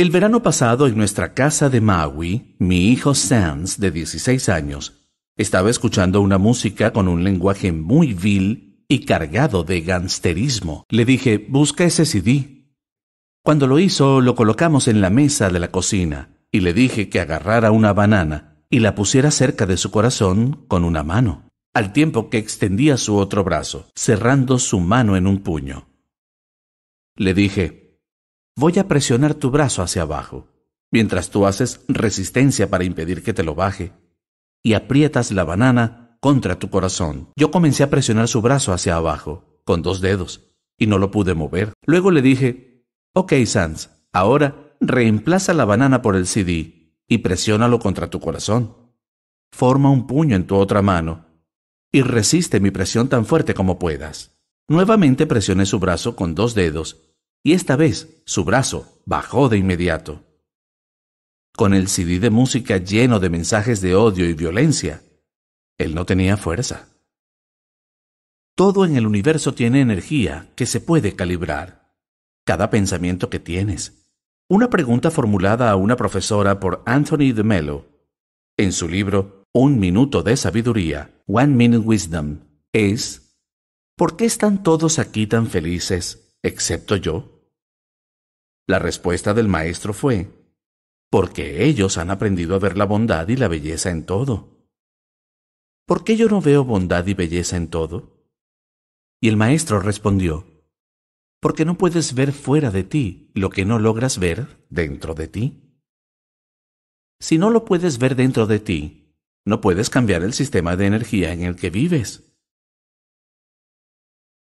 El verano pasado en nuestra casa de Maui, mi hijo Sans, de 16 años, estaba escuchando una música con un lenguaje muy vil y cargado de gangsterismo. Le dije, busca ese CD. Cuando lo hizo, lo colocamos en la mesa de la cocina y le dije que agarrara una banana y la pusiera cerca de su corazón con una mano, al tiempo que extendía su otro brazo, cerrando su mano en un puño. Le dije, voy a presionar tu brazo hacia abajo, mientras tú haces resistencia para impedir que te lo baje, y aprietas la banana contra tu corazón. Yo comencé a presionar su brazo hacia abajo, con dos dedos, y no lo pude mover. Luego le dije, ok Sans, ahora reemplaza la banana por el CD y presiónalo contra tu corazón. Forma un puño en tu otra mano y resiste mi presión tan fuerte como puedas. Nuevamente presioné su brazo con dos dedos y esta vez su brazo bajó de inmediato. Con el CD de música lleno de mensajes de odio y violencia, él no tenía fuerza. Todo en el universo tiene energía que se puede calibrar. Cada pensamiento que tienes. Una pregunta formulada a una profesora por Anthony de Mello en su libro Un minuto de sabiduría, One Minute Wisdom, es ¿Por qué están todos aquí tan felices excepto yo? La respuesta del maestro fue, porque ellos han aprendido a ver la bondad y la belleza en todo. ¿Por qué yo no veo bondad y belleza en todo? Y el maestro respondió, porque no puedes ver fuera de ti lo que no logras ver dentro de ti. Si no lo puedes ver dentro de ti, no puedes cambiar el sistema de energía en el que vives.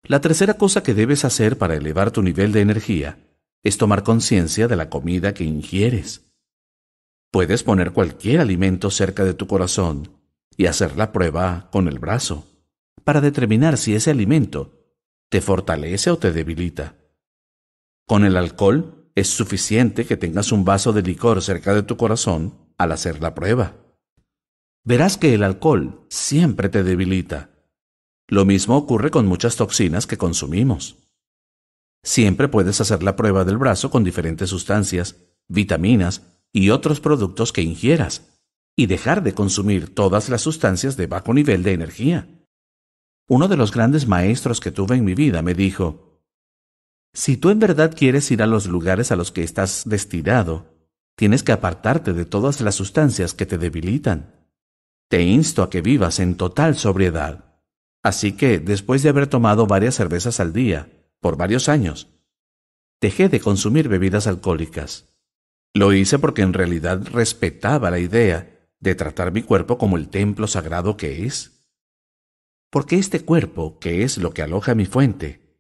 La tercera cosa que debes hacer para elevar tu nivel de energía es tomar conciencia de la comida que ingieres. Puedes poner cualquier alimento cerca de tu corazón y hacer la prueba con el brazo para determinar si ese alimento te fortalece o te debilita. Con el alcohol es suficiente que tengas un vaso de licor cerca de tu corazón al hacer la prueba. Verás que el alcohol siempre te debilita lo mismo ocurre con muchas toxinas que consumimos. Siempre puedes hacer la prueba del brazo con diferentes sustancias, vitaminas y otros productos que ingieras, y dejar de consumir todas las sustancias de bajo nivel de energía. Uno de los grandes maestros que tuve en mi vida me dijo, Si tú en verdad quieres ir a los lugares a los que estás destinado, tienes que apartarte de todas las sustancias que te debilitan. Te insto a que vivas en total sobriedad. Así que, después de haber tomado varias cervezas al día, por varios años, dejé de consumir bebidas alcohólicas. Lo hice porque en realidad respetaba la idea de tratar mi cuerpo como el templo sagrado que es. Porque este cuerpo, que es lo que aloja mi fuente,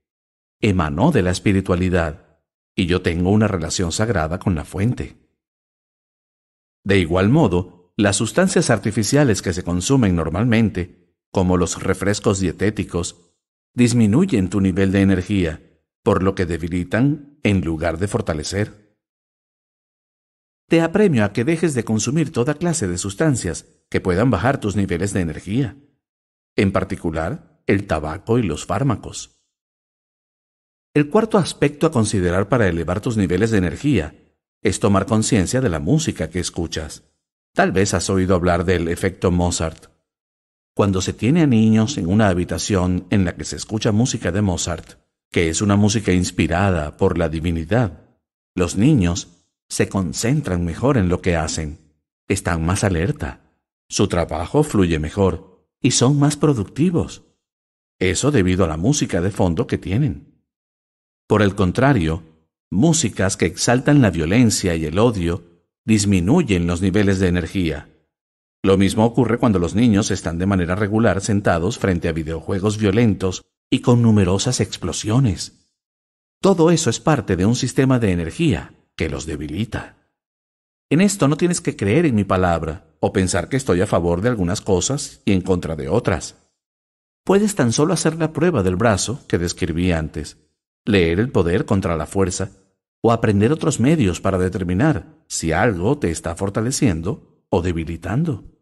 emanó de la espiritualidad y yo tengo una relación sagrada con la fuente. De igual modo, las sustancias artificiales que se consumen normalmente como los refrescos dietéticos, disminuyen tu nivel de energía, por lo que debilitan en lugar de fortalecer. Te apremio a que dejes de consumir toda clase de sustancias que puedan bajar tus niveles de energía, en particular el tabaco y los fármacos. El cuarto aspecto a considerar para elevar tus niveles de energía es tomar conciencia de la música que escuchas. Tal vez has oído hablar del efecto Mozart cuando se tiene a niños en una habitación en la que se escucha música de Mozart, que es una música inspirada por la divinidad, los niños se concentran mejor en lo que hacen, están más alerta, su trabajo fluye mejor y son más productivos. Eso debido a la música de fondo que tienen. Por el contrario, músicas que exaltan la violencia y el odio disminuyen los niveles de energía lo mismo ocurre cuando los niños están de manera regular sentados frente a videojuegos violentos y con numerosas explosiones. Todo eso es parte de un sistema de energía que los debilita. En esto no tienes que creer en mi palabra o pensar que estoy a favor de algunas cosas y en contra de otras. Puedes tan solo hacer la prueba del brazo que describí antes, leer el poder contra la fuerza o aprender otros medios para determinar si algo te está fortaleciendo o debilitando.